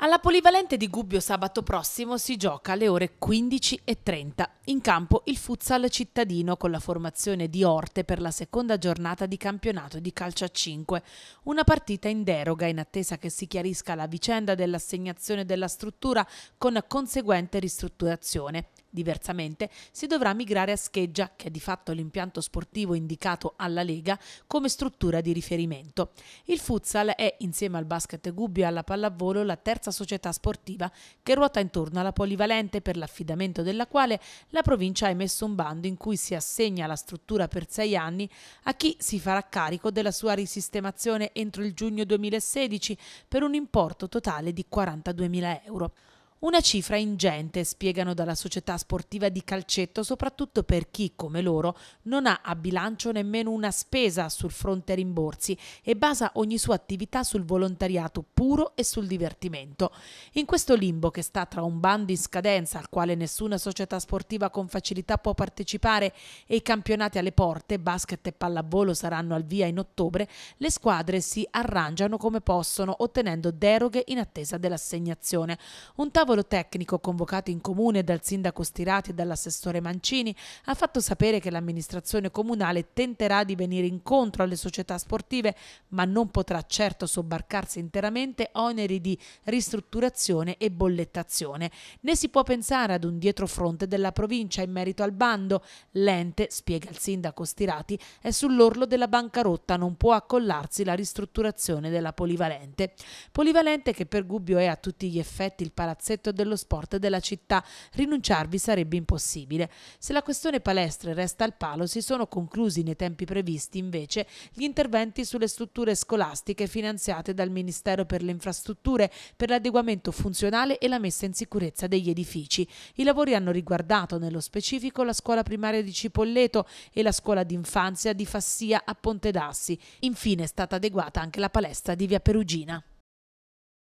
Alla polivalente di Gubbio sabato prossimo si gioca alle ore 15.30. In campo il futsal cittadino con la formazione di Orte per la seconda giornata di campionato di calcio a 5. Una partita in deroga in attesa che si chiarisca la vicenda dell'assegnazione della struttura con conseguente ristrutturazione. Diversamente, si dovrà migrare a Scheggia, che è di fatto l'impianto sportivo indicato alla Lega come struttura di riferimento. Il futsal è, insieme al basket gubbio e alla pallavolo, la terza società sportiva che ruota intorno alla polivalente per l'affidamento della quale la provincia ha emesso un bando in cui si assegna la struttura per sei anni a chi si farà carico della sua risistemazione entro il giugno 2016 per un importo totale di 42.000 euro. Una cifra ingente, spiegano dalla società sportiva di calcetto, soprattutto per chi, come loro, non ha a bilancio nemmeno una spesa sul fronte rimborsi e basa ogni sua attività sul volontariato puro e sul divertimento. In questo limbo che sta tra un bando in scadenza al quale nessuna società sportiva con facilità può partecipare e i campionati alle porte, basket e pallavolo saranno al via in ottobre, le squadre si arrangiano come possono ottenendo deroghe in attesa dell'assegnazione. Un tavolo tavolo tecnico convocato in comune dal sindaco Stirati e dall'assessore Mancini ha fatto sapere che l'amministrazione comunale tenterà di venire incontro alle società sportive, ma non potrà certo sobbarcarsi interamente oneri di ristrutturazione e bollettazione. Ne si può pensare ad un dietrofronte della provincia in merito al bando. L'ente, spiega il sindaco Stirati, è sull'orlo della bancarotta, non può accollarsi la ristrutturazione della polivalente. Polivalente che per Gubbio è a tutti gli effetti il palazzetto assetto dello sport della città. Rinunciarvi sarebbe impossibile. Se la questione palestre resta al palo, si sono conclusi nei tempi previsti invece gli interventi sulle strutture scolastiche finanziate dal Ministero per le Infrastrutture per l'adeguamento funzionale e la messa in sicurezza degli edifici. I lavori hanno riguardato nello specifico la scuola primaria di Cipolleto e la scuola d'infanzia di Fassia a Ponte d'Assi. Infine è stata adeguata anche la palestra di Via Perugina.